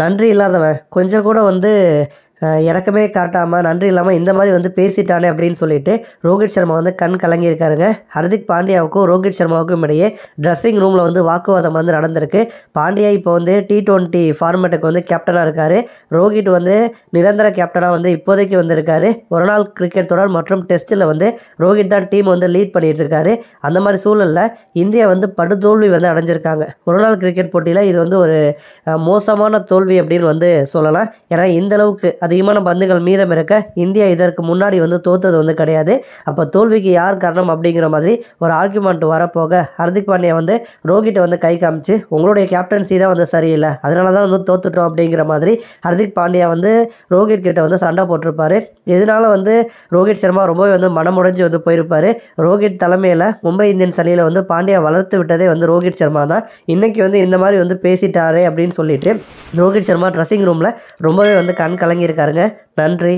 நன்றி இல்லாதவன் கொஞ்சம் கூட வந்து இறக்கமே காட்டாமல் நன்றி இல்லாமல் இந்த மாதிரி வந்து பேசிட்டானே அப்படின்னு சொல்லிட்டு ரோஹித் சர்மா வந்து கண் கலங்கியிருக்காருங்க ஹர்திக் பாண்டியாவுக்கும் ரோஹித் சர்மாவுக்கும் இடையே ட்ரெஸ்ஸிங் ரூமில் வந்து வாக்குவாதம் வந்து நடந்திருக்கு பாண்டியா இப்போ வந்து டி ட்வெண்ட்டி ஃபார்மேட்டுக்கு வந்து கேப்டனாக இருக்கார் ரோஹித் வந்து நிரந்தர கேப்டனாக வந்து இப்போதைக்கு வந்திருக்காரு ஒரு நாள் கிரிக்கெட் தொடர் மற்றும் டெஸ்ட்டில் வந்து ரோஹித் தான் டீம் வந்து லீட் பண்ணிகிட்டு இருக்காரு அந்த மாதிரி சூழலில் இந்தியா வந்து படுதோல்வி வந்து அடைஞ்சிருக்காங்க ஒரு நாள் கிரிக்கெட் போட்டியில் இது வந்து ஒரு மோசமான தோல்வி அப்படின்னு வந்து சொல்லலாம் ஏன்னா இந்தளவுக்கு அது அதிகமான பந்துகள் மீதம் இருக்க இந்தியா இதற்கு முன்னாடி வந்து தோத்தது வந்து கிடையாது அப்போ தோல்விக்கு யார் காரணம் அப்படிங்கிற மாதிரி ஒரு ஆர்குமெண்ட் வரப்போக ஹர்திக் பாண்டியா வந்து ரோஹிட்டை வந்து கை காமிச்சு உங்களுடைய கேப்டன்சி தான் வந்து சரியில்லை அதனால தான் வந்து தோத்துட்டோம் அப்படிங்கிற மாதிரி ஹர்திக் பாண்டியா வந்து ரோஹித் கிட்ட வந்து சண்டை போட்டிருப்பார் இதனால் வந்து ரோஹித் சர்மா ரொம்பவே வந்து மனமுடைஞ்சு வந்து போயிருப்பார் ரோஹித் தலைமையில் மும்பை இந்தியன்ஸ் அணியில் வந்து பாண்டியா வளர்த்து விட்டதே வந்து ரோஹித் சர்மா தான் இன்றைக்கி வந்து இந்த மாதிரி வந்து பேசிட்டாரே அப்படின்னு சொல்லிட்டு ரோஹித் சர்மா ட்ரெஸ்ஸிங் ரூமில் ரொம்பவே வந்து கண் கலங்கியிருக்கு பண்ணியிருக்காருங்க நன்றி